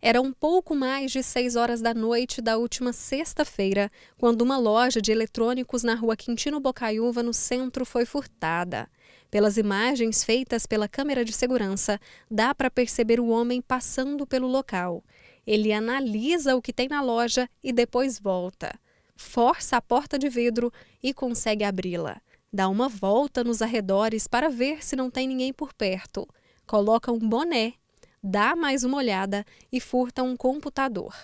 Eram pouco mais de 6 horas da noite da última sexta-feira, quando uma loja de eletrônicos na rua Quintino Bocaiúva, no centro, foi furtada. Pelas imagens feitas pela câmera de segurança, dá para perceber o homem passando pelo local. Ele analisa o que tem na loja e depois volta. Força a porta de vidro e consegue abri-la. Dá uma volta nos arredores para ver se não tem ninguém por perto. Coloca um boné dá mais uma olhada e furta um computador.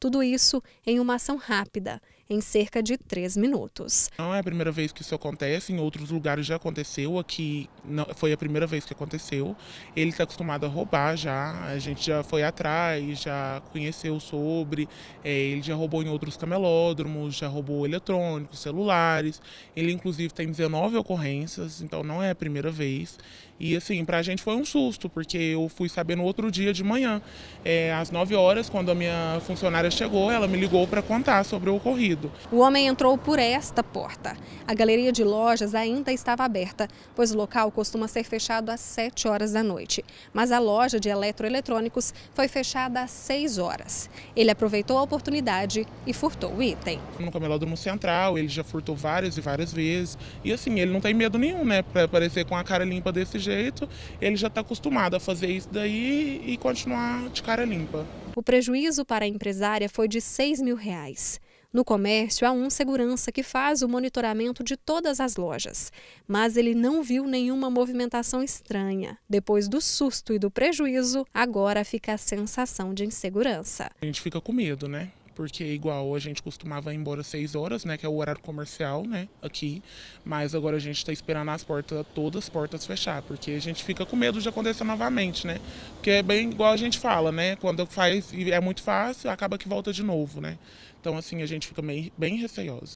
Tudo isso em uma ação rápida, em cerca de três minutos. Não é a primeira vez que isso acontece, em outros lugares já aconteceu, aqui não, foi a primeira vez que aconteceu. Ele está acostumado a roubar já, a gente já foi atrás, já conheceu sobre, é, ele já roubou em outros camelódromos, já roubou eletrônicos, celulares. Ele, inclusive, tem 19 ocorrências, então não é a primeira vez. E, assim, para a gente foi um susto, porque eu fui saber no outro dia de manhã, é, às 9 horas, quando a minha funcionária chegou, ela me ligou para contar sobre o ocorrido sentido. O homem entrou por esta porta. A galeria de lojas ainda estava aberta, pois o local costuma ser fechado às 7 horas da noite. Mas a loja de eletroeletrônicos foi fechada às 6 horas. Ele aproveitou a oportunidade e furtou o item. No Camelódromo Central, ele já furtou várias e várias vezes. E assim, ele não tem medo nenhum, né? Para aparecer com a cara limpa desse jeito, ele já está acostumado a fazer isso daí e continuar de cara limpa. O prejuízo para a empresária foi de 6 mil reais. No comércio, há um segurança que faz o monitoramento de todas as lojas, mas ele não viu nenhuma movimentação estranha. Depois do susto e do prejuízo, agora fica a sensação de insegurança. A gente fica com medo, né? porque igual a gente costumava ir embora 6 horas, né, que é o horário comercial, né, aqui, mas agora a gente está esperando as portas, todas as portas fechar, porque a gente fica com medo de acontecer novamente, né, porque é bem igual a gente fala, né, quando faz e é muito fácil, acaba que volta de novo, né, então assim, a gente fica bem, bem receioso.